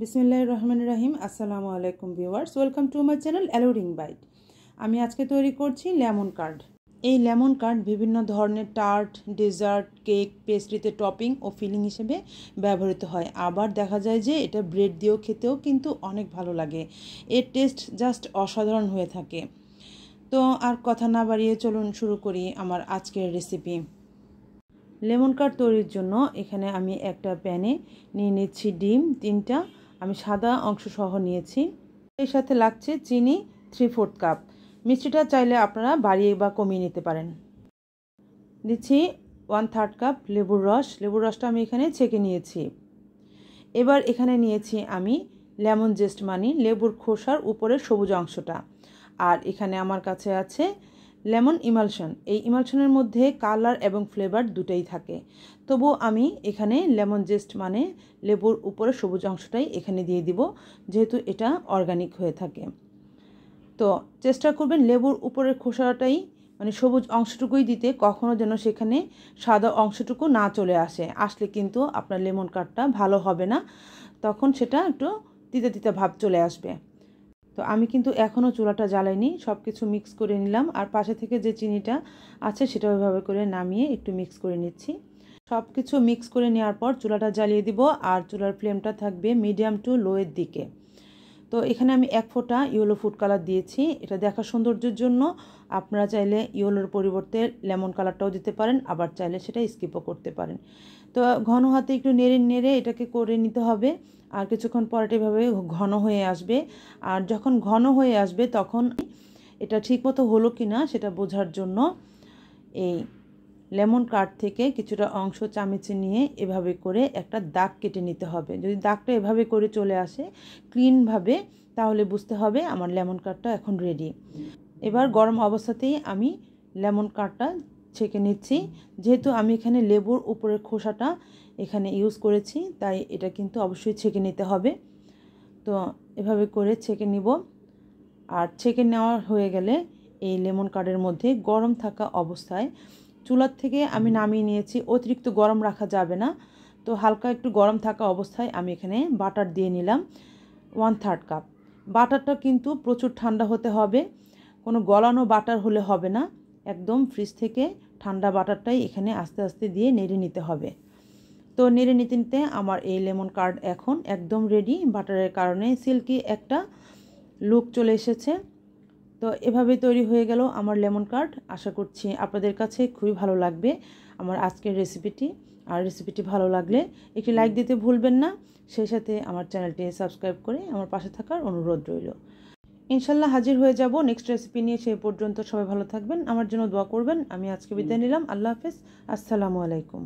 বিসমিল্লাহ রহমান রাহিম আসসালামু আলাইকুম viewers welcome to my channel alluring bite আমি আজকে তৈরি করছি লেমন কার্ড এই লেমন কার্ড বিভিন্ন ধরনের টার্ট ডেজার্ট কেক পেস্ট্রিতে টপিং ও ফিলিং হিসেবে ব্যবহৃত হয় আবার দেখা যায় যে এটা ব্রেড দিয়েও খেতেও কিন্তু অনেক ভালো লাগে এর টেস্ট জাস্ট অসাধারণ হয়ে থাকে তো আর কথা না বাড়িয়ে চলুন শুরু করি আমার আজকের রেসিপি লেমন কার্ড তৈরির জন্য এখানে আমি একটা প্যানে নিয়ে নিচ্ছি ডিম তিনটা আমি সাদা অংশ সহ নিয়েছি এর সাথে লাগছে চিনি থ্রি ফোর্থ কাপ মিষ্টিটা চাইলে আপনারা বাড়িয়ে বা কমিয়ে নিতে পারেন দিচ্ছি ওয়ান থার্ড কাপ লেবুর রস লেবুর রসটা আমি এখানে ছেঁকে নিয়েছি এবার এখানে নিয়েছি আমি লেমন জেস্ট মানি লেবুর খোসার উপরের সবুজ অংশটা আর এখানে আমার কাছে আছে লেমন ইমালশন এই ইমালশনের মধ্যে কালার এবং ফ্লেভার দুটাই থাকে তবু আমি এখানে লেমন জেস্ট মানে লেবুর উপরে সবুজ অংশটাই এখানে দিয়ে দিব যেহেতু এটা অর্গানিক হয়ে থাকে তো চেষ্টা করবেন লেবুর উপরের খোসাটাই মানে সবুজ অংশটুকুই দিতে কখনও যেন সেখানে সাদা অংশটুকু না চলে আসে আসলে কিন্তু আপনার লেমন কাঠটা ভালো হবে না তখন সেটা একটু তিতা তিতা ভাব চলে আসবে তো আমি কিন্তু এখনও চুলাটা জ্বালাইনি সব কিছু মিক্স করে নিলাম আর পাশে থেকে যে চিনিটা আছে সেটা ওইভাবে করে নামিয়ে একটু মিক্স করে নিচ্ছি সব কিছু মিক্স করে নেওয়ার পর চুলাটা জ্বালিয়ে দিব আর চুলার ফ্লেমটা থাকবে মিডিয়াম টু লোয়ের দিকে তো এখানে আমি এক ফোঁটা ইয়েলো ফুড কালার দিয়েছি এটা দেখা সৌন্দর্যের জন্য আপনারা চাইলে ইয়েলোর পরিবর্তে লেমন কালারটাও দিতে পারেন আবার চাইলে সেটা স্কিপও করতে পারেন তো ঘন হাতে একটু নেড়ে নেড়ে এটাকে করে নিতে হবে আর কিছুক্ষণ পরে এভাবে ঘন হয়ে আসবে আর যখন ঘন হয়ে আসবে তখন এটা ঠিকমতো হলো কি না সেটা বোঝার জন্য এই লেমন কাট থেকে কিছুটা অংশ চামেচে নিয়ে এভাবে করে একটা দাগ কেটে নিতে হবে যদি দাগটা এভাবে করে চলে আসে ক্লিনভাবে তাহলে বুঝতে হবে আমার লেমন কাটটা এখন রেডি এবার গরম অবস্থাতেই আমি লেমন কাঠটা ছেঁকে নিচ্ছি যেহেতু আমি এখানে লেবুর উপরের খোসাটা এখানে ইউজ করেছি তাই এটা কিন্তু অবশ্যই ছেঁকে নিতে হবে তো এভাবে করে ছেঁকে নিব আর ছেঁকে নেওয়া হয়ে গেলে এই লেমন কার্ডের মধ্যে গরম থাকা অবস্থায় চুলার থেকে আমি নামিয়ে নিয়েছি অতিরিক্ত গরম রাখা যাবে না তো হালকা একটু গরম থাকা অবস্থায় আমি এখানে বাটার দিয়ে নিলাম ওয়ান থার্ড কাপ বাটারটা কিন্তু প্রচুর ঠান্ডা হতে হবে কোনো গলানো বাটার হলে হবে না একদম ফ্রিজ থেকে ঠান্ডা বাটারটাই এখানে আস্তে আস্তে দিয়ে নেড়ে নিতে হবে তো নেড়ে নিতে নিতে আমার এই লেমন কার্ড এখন একদম রেডি বাটারের কারণে সিল্কি একটা লুক চলে এসেছে তো এভাবে তৈরি হয়ে গেল আমার লেমন কার্ড আশা করছি আপনাদের কাছে খুবই ভালো লাগবে আমার আজকের রেসিপিটি আর রেসিপিটি ভালো লাগলে একটি লাইক দিতে ভুলবেন না সেই সাথে আমার চ্যানেলটি সাবস্ক্রাইব করে আমার পাশে থাকার অনুরোধ রইল ইনশাল্লাহ হাজির হয়ে যাব নেক্সট রেসিপি নিয়ে সেই পর্যন্ত সবাই ভালো থাকবেন আমার জন্য দোয়া করবেন আমি আজকে বিদায় নিলাম আল্লাহ হাফেজ আসসালামু আলাইকুম